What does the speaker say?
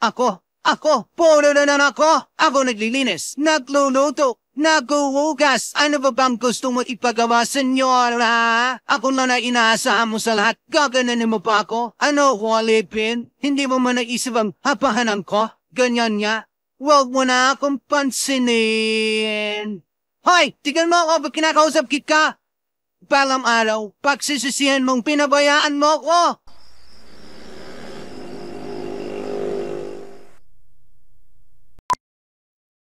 Ako, ako, puro na lang ako. Ako naglilinis, nagluluto, naguhugas. Ano ba bang gusto mo ipagawa, senyora? Ako na na inaasahan mo sa lahat. Gaganan mo pa ako? Ano, walipin? Hindi mo man naisip ang hapahanan ko? Ganyan niya. Huwag mo na akong pansinin. Hoy, tignan mo ako, ba't kinakausap kita? Balang araw, pagsisisihan mong pinabayaan mo ko.